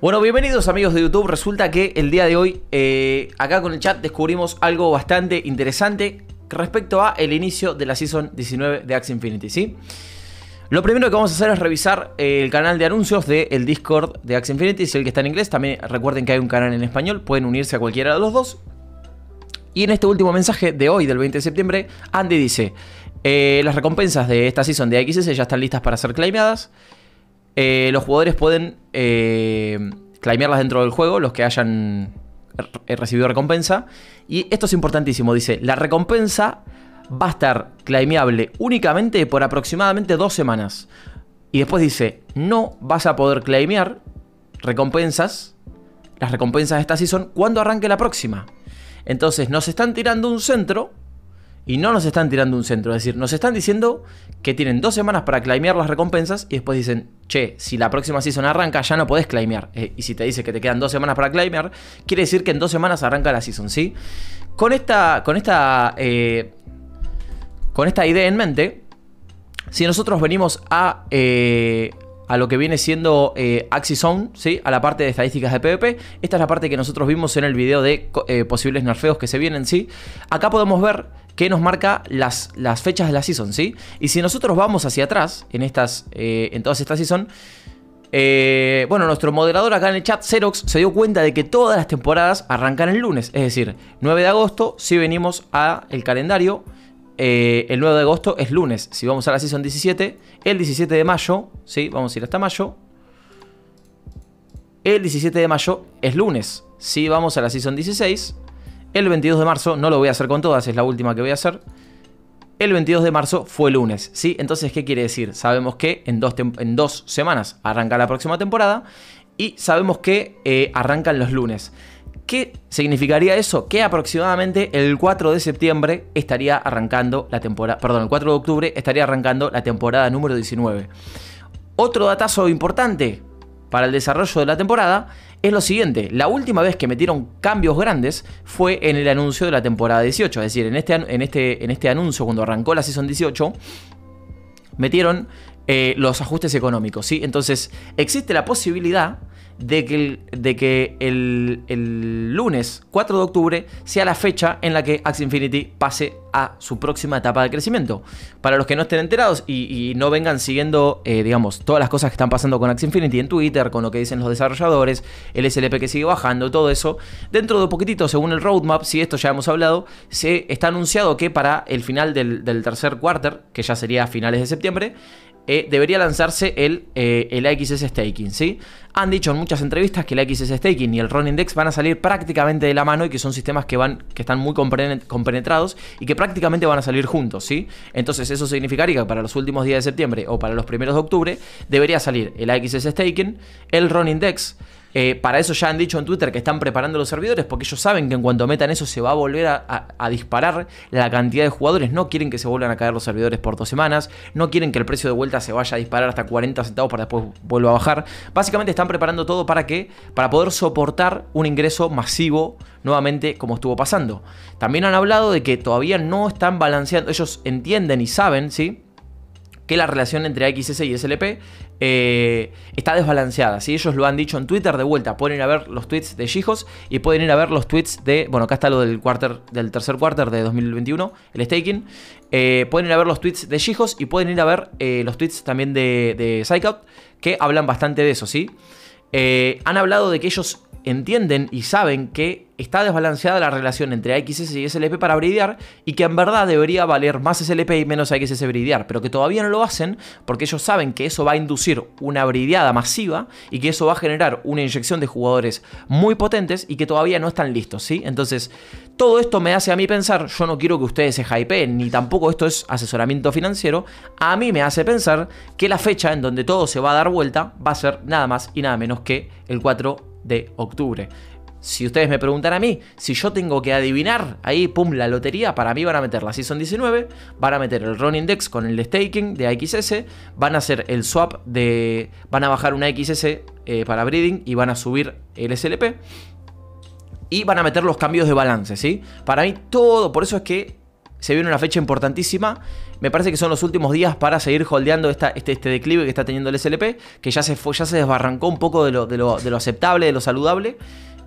Bueno, bienvenidos amigos de YouTube. Resulta que el día de hoy, eh, acá con el chat, descubrimos algo bastante interesante respecto a el inicio de la Season 19 de Axe Infinity, ¿sí? Lo primero que vamos a hacer es revisar eh, el canal de anuncios del Discord de Axe Infinity, si el que está en inglés. También recuerden que hay un canal en español, pueden unirse a cualquiera de los dos. Y en este último mensaje de hoy, del 20 de septiembre, Andy dice: eh, Las recompensas de esta Season de AXS ya están listas para ser claimadas. los jugadores pueden eh, claimearlas dentro del juego, los que hayan recibido recompensa. Y esto es importantísimo, dice, la recompensa va a estar claimeable únicamente por aproximadamente dos semanas. Y después dice, no vas a poder claimear recompensas, las recompensas de esta son cuando arranque la próxima. Entonces nos están tirando un centro y no nos están tirando un centro, es decir, nos están diciendo que tienen dos semanas para claimear las recompensas y después dicen, che, si la próxima season arranca ya no podés claimear. Eh, y si te dice que te quedan dos semanas para claimear, quiere decir que en dos semanas arranca la season, ¿sí? Con esta, con esta, eh, con esta idea en mente, si nosotros venimos a, eh, a lo que viene siendo Axis Zone, ¿sí? a la parte de estadísticas de PvP. Esta es la parte que nosotros vimos en el video de posibles nerfeos que se vienen. ¿sí? Acá podemos ver que nos marca las, las fechas de la season, ¿sí? Y si nosotros vamos hacia atrás en, estas, eh, en todas estas season, eh, bueno, nuestro moderador acá en el chat, Xerox, se dio cuenta de que todas las temporadas arrancan el lunes. Es decir, 9 de agosto, si venimos al calendario, eh, el 9 de agosto es lunes. Si vamos a la season 17, el 17 de mayo, ¿sí? Vamos a ir hasta mayo. El 17 de mayo es lunes. Si vamos a la season 16, el 22 de marzo, no lo voy a hacer con todas, es la última que voy a hacer. El 22 de marzo fue lunes, ¿sí? Entonces, ¿qué quiere decir? Sabemos que en dos, en dos semanas arranca la próxima temporada y sabemos que eh, arrancan los lunes. ¿Qué significaría eso? Que aproximadamente el 4 de septiembre estaría arrancando la temporada, perdón, el 4 de octubre estaría arrancando la temporada número 19. Otro datazo importante, para el desarrollo de la temporada es lo siguiente. La última vez que metieron cambios grandes fue en el anuncio de la temporada 18. Es decir, este este, en este, anuncio, cuando arrancó la Season 18, metieron eh, los ajustes económicos. ¿sí? Entonces, existe la posibilidad de que, el, de que el, lunes 4 de octubre sea la fecha en la que Axie Infinity pase a su próxima etapa de crecimiento. Para los que no estén enterados y, no vengan siguiendo, eh, digamos, todas las cosas que están pasando con Axie Infinity en Twitter, con lo que dicen los desarrolladores, el SLP que sigue bajando, todo eso, dentro de poquitito, según el roadmap, si esto ya hemos hablado, se está anunciado que para el final del, tercer quarter, que ya sería a finales de septiembre, eh, debería lanzarse el, eh, AXS Staking, ¿sí? Han dicho en muchas entrevistas que el AXS Staking y el RON Index van a salir prácticamente de la mano y que son sistemas que, van, que están muy compenetrados y que prácticamente van a salir juntos, ¿sí? Entonces eso significaría que para los últimos días de septiembre o para los primeros de octubre debería salir el AXS Staking, el RON Index, eh, para eso ya han dicho en Twitter que están preparando los servidores porque ellos saben que en cuanto metan eso se va a volver a, disparar la cantidad de jugadores. No quieren que se vuelvan a caer los servidores por dos semanas. No quieren que el precio de vuelta se vaya a disparar hasta 40 centavos para después vuelva a bajar. Básicamente están preparando todo para que, para poder soportar un ingreso masivo nuevamente como estuvo pasando. También han hablado de que todavía no están balanceando. Ellos entienden y saben, ¿sí? que la relación entre AXS y SLP eh, está desbalanceada. Si Ellos lo han dicho en Twitter de vuelta. Pueden ir a ver los tweets de Gijos y pueden ir a ver los tweets de. Bueno, acá está lo del, tercer quarter de 2021, el staking. Eh, pueden ir a ver los tweets de Gijos y pueden ir a ver eh, los tweets también de, de Psychout, que hablan bastante de eso. ¿sí? han hablado de que ellos entienden y saben que está desbalanceada la relación entre AXS y SLP para bridear y que en verdad debería valer más SLP y menos AXS bridear, pero que todavía no lo hacen porque ellos saben que eso va a inducir una brideada masiva y que eso va a generar una inyección de jugadores muy potentes y que todavía no están listos, ¿sí? Entonces, todo esto me hace a mí pensar, yo no quiero que ustedes se hypeen, ni tampoco esto es asesoramiento financiero, a mí me hace pensar que la fecha en donde todo se va a dar vuelta va a ser nada más y nada menos que el 4 de octubre si ustedes me preguntan a mí, si yo tengo que adivinar ahí, pum, la lotería, para mí van a meter la Season 19, van a meter el Run Index con el staking de AXS, van a hacer el swap de. van a bajar una AXS eh, para breeding y van a subir el SLP. Y van a meter los cambios de balance, ¿sí? Para mí todo, por eso es que se viene una fecha importantísima. Me parece que son los últimos días para seguir holdeando este, este, declive que está teniendo el SLP, que ya se, fue, ya se desbarrancó un poco de lo aceptable, de lo saludable.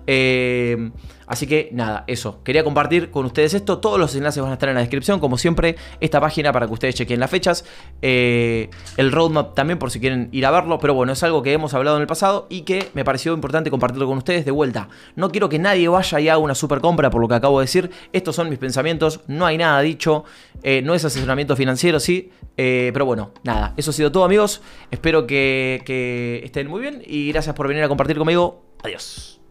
Eh, así que nada, eso. Quería compartir con ustedes esto. Todos los enlaces van a estar en la descripción. Como siempre, esta página para que ustedes chequen las fechas. Eh, el roadmap también por si quieren ir a verlo. Pero bueno, es algo que hemos hablado en el pasado y que me pareció importante compartirlo con ustedes de vuelta. No quiero que nadie vaya y haga una super compra por lo que acabo de decir. Estos son mis pensamientos. No hay nada dicho. Eh, no es asesoramiento financiero, sí. pero bueno, nada. Eso ha sido todo, amigos. Espero que estén muy bien y gracias por venir a compartir conmigo. Adiós.